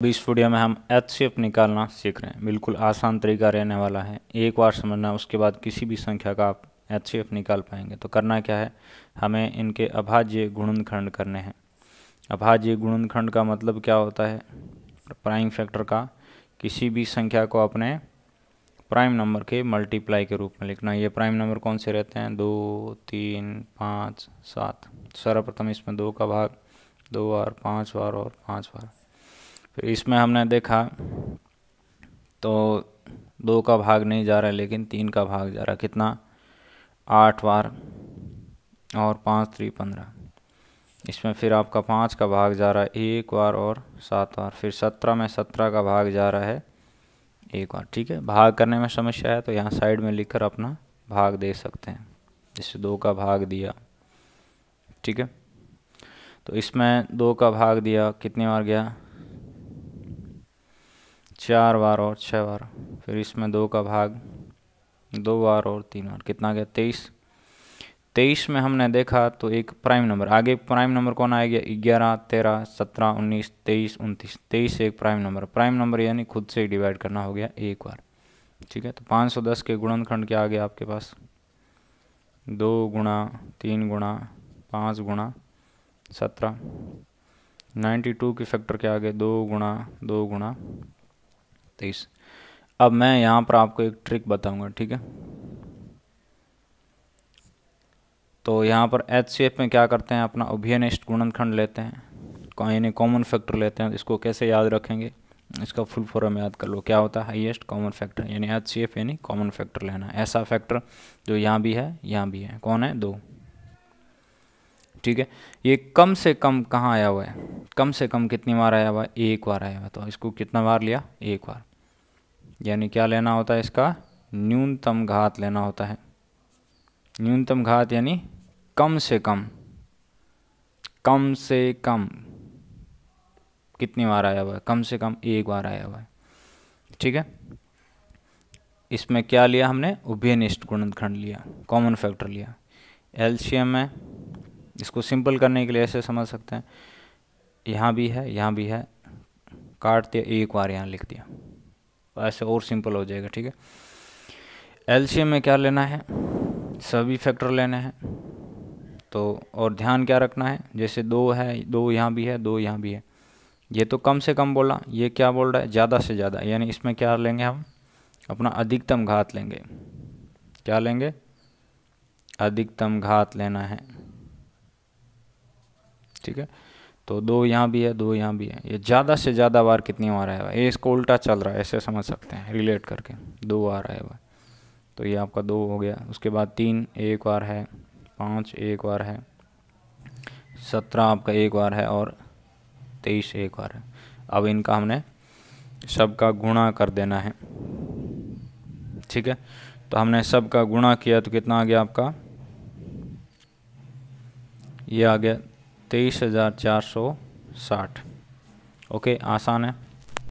अभी इस वीडियो में हम एच एफ निकालना सीख रहे हैं बिल्कुल आसान तरीका रहने वाला है एक बार समझना उसके बाद किसी भी संख्या का आप एच एफ निकाल पाएंगे तो करना क्या है हमें इनके अभाज्य गुणनखंड करने हैं अभाज्य गुणनखंड का मतलब क्या होता है प्राइम फैक्टर का किसी भी संख्या को अपने प्राइम नंबर के मल्टीप्लाई के रूप में लिखना ये प्राइम नंबर कौन से रहते हैं दो तीन पाँच सात सर्वप्रथम इसमें दो का भाग दो बार पाँच बार और पाँच बार फिर तो इसमें हमने देखा तो दो का भाग नहीं जा रहा है लेकिन तीन का भाग जा रहा है कितना आठ बार और पाँच त्री पंद्रह इसमें फिर आपका पाँच का भाग जा रहा है एक बार और सात बार फिर सत्रह में सत्रह का भाग जा रहा है एक बार ठीक है भाग करने में समस्या है तो यहाँ साइड में लिखकर अपना भाग दे सकते हैं जैसे दो का भाग दिया ठीक है तो इसमें दो का भाग दिया कितनी बार गया चार बार और छः बार फिर इसमें दो का भाग दो बार और तीन बार कितना गया तेईस तेईस में हमने देखा तो एक प्राइम नंबर आगे प्राइम नंबर कौन आएगा ग्यारह तेरह सत्रह उन्नीस तेईस उनतीस तेईस एक प्राइम नंबर प्राइम नंबर यानी खुद से ही डिवाइड करना हो गया एक बार ठीक है तो पाँच सौ दस के गुणनखंड क्या आ गया आपके पास दो गुणा तीन गुणा पाँच गुणा सत्रह नाइन्टी टू के फैक्टर क्या आ गए दो गुणा दो गुणा तेईस अब मैं यहाँ पर आपको एक ट्रिक बताऊँगा ठीक है तो यहाँ पर एच सी एफ में क्या करते हैं अपना ओभियनिस्ट गुणनखंड लेते हैं यानी कॉमन फैक्टर लेते हैं इसको कैसे याद रखेंगे इसका फुल फॉर्म याद कर लो क्या होता है हाईएस्ट कॉमन फैक्टर यानी एच सी एफ यानी कॉमन फैक्टर लेना ऐसा फैक्टर जो यहाँ भी है यहाँ भी है कौन है दो ठीक है ये कम से कम कहाँ आया हुआ है कम से कम कितनी बार आया हुआ है एक बार आया हुआ तो इसको कितना बार लिया एक बार यानी क्या लेना होता है इसका न्यूनतम घात लेना होता है न्यूनतम घात यानी कम से कम कम से कम कितनी बार आया हुआ है कम से कम एक बार आया हुआ है ठीक है इसमें क्या लिया हमने उभयनिष्ठ गुणनखंड लिया कॉमन फैक्टर लिया एलसीएम है इसको सिंपल करने के लिए ऐसे समझ सकते हैं यहाँ भी है यहाँ भी है काट दिया एक बार यहाँ लिख दिया ऐसे और सिंपल हो जाएगा ठीक है एलसीएम में क्या लेना है सभी फैक्टर लेने हैं तो और ध्यान क्या रखना है जैसे दो है दो यहाँ भी है दो यहाँ भी है ये तो कम से कम बोला ये क्या बोल रहा है ज़्यादा से ज़्यादा यानी इसमें क्या लेंगे हम अपना अधिकतम घात लेंगे क्या लेंगे अधिकतम घात लेना है ठीक है तो दो यहाँ भी है दो यहाँ भी है ये ज़्यादा से ज़्यादा बार कितनी बार आया हुआ है ये इसको उल्टा चल रहा है ऐसे समझ सकते हैं रिलेट करके दो बार आया हुआ है तो ये आपका दो हो गया उसके बाद तीन एक बार है पाँच एक बार है सत्रह आपका एक बार है और तेईस एक बार है अब इनका हमने सबका गुणा कर देना है ठीक है तो हमने सब का गुणा किया तो कितना आ गया आपका ये आ गया तेईस हज़ार चार सौ साठ ओके आसान है